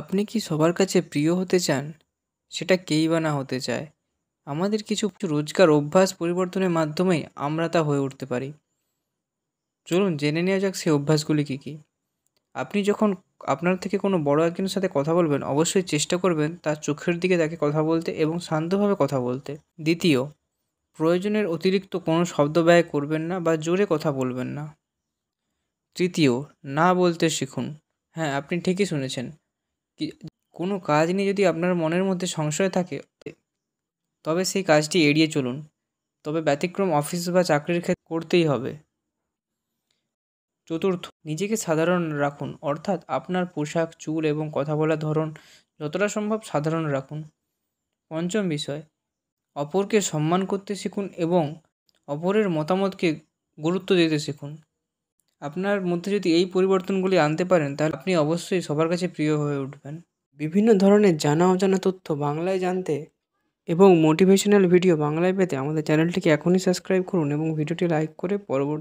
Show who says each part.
Speaker 1: আপনি কি সবার কাছে প্রিয় হতে চান সেটা কেই বা না হতে চায় আমাদের কিছু রোজকার অভ্যাস পরিবর্তনের মাধ্যমেই আমরা তা হয়ে উঠতে পারি চলুন জেনে নেওয়া যাক সেই অভ্যাসগুলি কী কী আপনি যখন আপনার থেকে কোনো বড় একজনের সাথে কথা বলবেন অবশ্যই চেষ্টা করবেন তার চোখের দিকে তাকে কথা বলতে এবং শান্তভাবে কথা বলতে দ্বিতীয় প্রয়োজনের অতিরিক্ত কোনো শব্দ ব্যয় করবেন না বা জোরে কথা বলবেন না তৃতীয় না বলতে শিখুন হ্যাঁ আপনি ঠিকই শুনেছেন কোনো কাজ নিয়ে যদি আপনার মনের মধ্যে সংশয় থাকে তবে সেই কাজটি এড়িয়ে চলুন তবে ব্যতিক্রম অফিস বা চাকরির ক্ষেত্রে করতেই হবে চতুর্থ নিজেকে সাধারণ রাখুন অর্থাৎ আপনার পোশাক চুল এবং কথা বলার ধরন যতটা সম্ভব সাধারণ রাখুন পঞ্চম বিষয় অপরকে সম্মান করতে শিখুন এবং অপরের মতামতকে গুরুত্ব দিতে শিখুন আপনার মধ্যে যদি এই পরিবর্তনগুলি আনতে পারেন তাহলে আপনি অবশ্যই সবার কাছে প্রিয় হয়ে উঠবেন বিভিন্ন ধরনের জানা অজানা তথ্য বাংলায় জানতে এবং মোটিভেশনাল ভিডিও বাংলায় পেতে আমাদের চ্যানেলটিকে এখনই সাবস্ক্রাইব করুন এবং ভিডিওটি লাইক করে পরবর্তী